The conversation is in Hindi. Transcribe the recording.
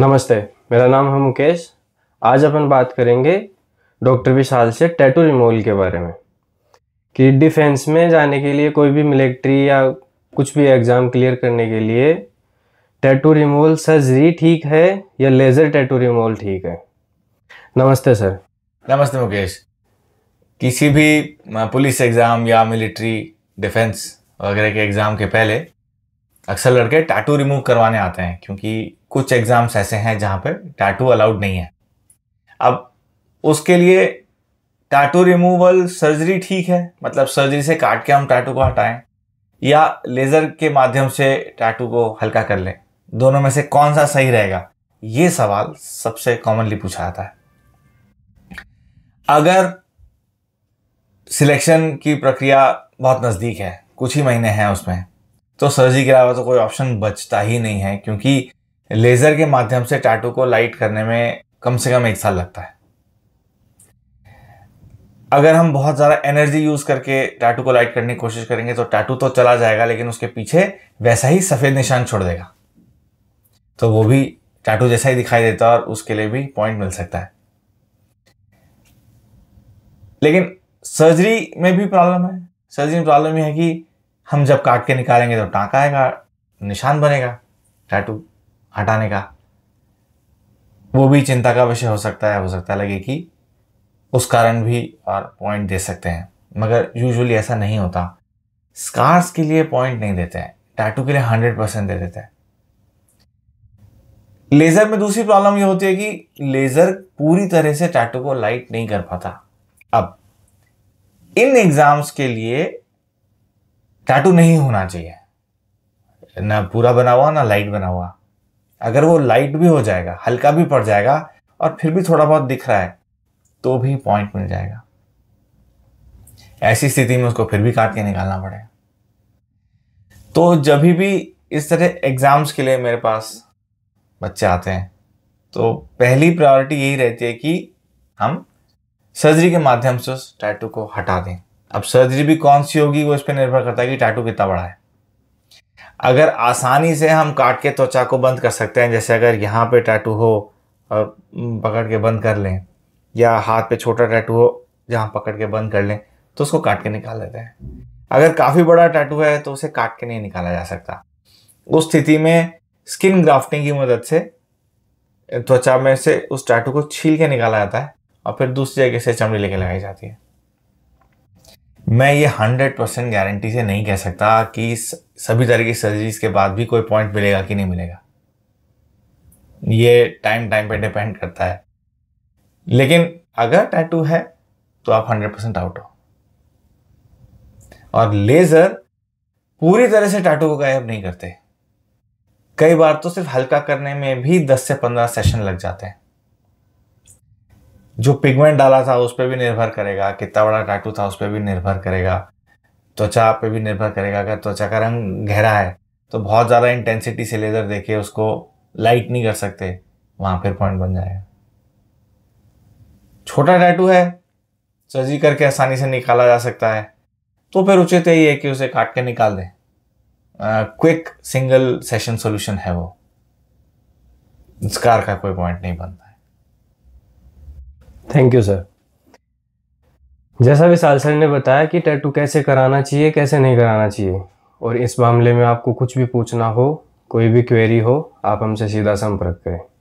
नमस्ते मेरा नाम है मुकेश आज अपन बात करेंगे डॉक्टर विशाल से टैटू रिमूवल के बारे में कि डिफेंस में जाने के लिए कोई भी मिलिट्री या कुछ भी एग्ज़ाम क्लियर करने के लिए टैटू रिमूवल सर्जरी ठीक है या लेज़र टैटू रिमूवल ठीक है नमस्ते सर नमस्ते मुकेश किसी भी पुलिस एग्ज़ाम या मिलिट्री डिफेंस वगैरह के एग्ज़ाम के पहले अक्सर लड़के टैटू रिमूव करवाने आते हैं क्योंकि कुछ एग्ज़ाम्स ऐसे हैं जहाँ पे टैटू अलाउड नहीं है अब उसके लिए टैटू रिमूवल सर्जरी ठीक है मतलब सर्जरी से काट के हम टैटू को हटाएं या लेज़र के माध्यम से टैटू को हल्का कर लें दोनों में से कौन सा सही रहेगा ये सवाल सबसे कॉमनली पूछा जाता है अगर सिलेक्शन की प्रक्रिया बहुत नज़दीक है कुछ ही महीने हैं उसमें तो सर्जरी के अलावा तो कोई ऑप्शन बचता ही नहीं है क्योंकि लेज़र के माध्यम से टैटू को लाइट करने में कम से कम एक साल लगता है अगर हम बहुत ज़्यादा एनर्जी यूज़ करके टैटू को लाइट करने की कोशिश करेंगे तो टैटू तो चला जाएगा लेकिन उसके पीछे वैसा ही सफ़ेद निशान छोड़ देगा तो वो भी टैटू जैसा ही दिखाई देता है और उसके लिए भी पॉइंट मिल सकता है लेकिन सर्जरी में भी प्रॉब्लम है सर्जरी में प्रॉब्लम यह है कि हम जब काट के निकालेंगे तो टाँका आएगा निशान बनेगा टैटू हटाने का वो भी चिंता का विषय हो सकता है हो सकता लगे कि उस कारण भी और पॉइंट दे सकते हैं मगर यूजुअली ऐसा नहीं होता स्कार्स के लिए पॉइंट नहीं देते हैं टैटू के लिए हंड्रेड परसेंट दे देते हैं लेज़र में दूसरी प्रॉब्लम ये होती है कि लेज़र पूरी तरह से टैटू को लाइट नहीं कर पाता अब इन एग्ज़ाम्स के लिए टैटू नहीं होना चाहिए ना पूरा बना हुआ ना लाइट बना हुआ अगर वो लाइट भी हो जाएगा हल्का भी पड़ जाएगा और फिर भी थोड़ा बहुत दिख रहा है तो भी पॉइंट मिल जाएगा ऐसी स्थिति में उसको फिर भी काट के निकालना पड़ेगा तो जब भी इस तरह एग्ज़ाम्स के लिए मेरे पास बच्चे आते हैं तो पहली प्रायोरिटी यही रहती है कि हम सर्जरी के माध्यम से उस टैटू को हटा दें अब सर्जरी भी कौन सी होगी वो इस पर निर्भर करता है कि टाटू कितना बड़ा है अगर आसानी से हम काट के त्वचा को बंद कर सकते हैं जैसे अगर यहाँ पे टैटू हो और पकड़ के बंद कर लें या हाथ पे छोटा टैटू हो जहाँ पकड़ के बंद कर लें तो उसको काट के निकाल लेते हैं अगर काफ़ी बड़ा टैटू है तो उसे काट के नहीं निकाला जा सकता उस स्थिति में स्किन ग्राफ्टिंग की मदद से त्वचा में से उस टैटू को छील के निकाला जाता है और फिर दूसरी जगह से चमड़ी लेके लगाई जाती है मैं ये हंड्रेड परसेंट गारंटी से नहीं कह सकता कि सभी तरह की सर्जरीज के बाद भी कोई पॉइंट मिलेगा कि नहीं मिलेगा ये टाइम टाइम पे डिपेंड करता है लेकिन अगर टैटू है तो आप हंड्रेड परसेंट आउट हो और लेज़र पूरी तरह से टैटू को गायब नहीं करते कई बार तो सिर्फ हल्का करने में भी 10 से 15 सेशन लग जाते हैं जो पिगमेंट डाला था उस पर भी निर्भर करेगा कितना बड़ा टाटू था उस पर भी निर्भर करेगा त्वचा पे भी निर्भर करेगा अगर त्वचा का रंग गहरा है तो बहुत ज़्यादा इंटेंसिटी से लेज़र देखे उसको लाइट नहीं कर सकते वहाँ फिर पॉइंट बन जाएगा छोटा टैटू है सर्जरी करके आसानी से निकाला जा सकता है तो फिर उचित यही है कि उसे काट के निकाल दें क्विक सिंगल सेशन सॉल्यूशन है वो स्कार का कोई पॉइंट नहीं बनता थैंक यू सर जैसा विशाल सर ने बताया कि टैटू कैसे कराना चाहिए कैसे नहीं कराना चाहिए और इस मामले में आपको कुछ भी पूछना हो कोई भी क्वेरी हो आप हमसे सीधा संपर्क करें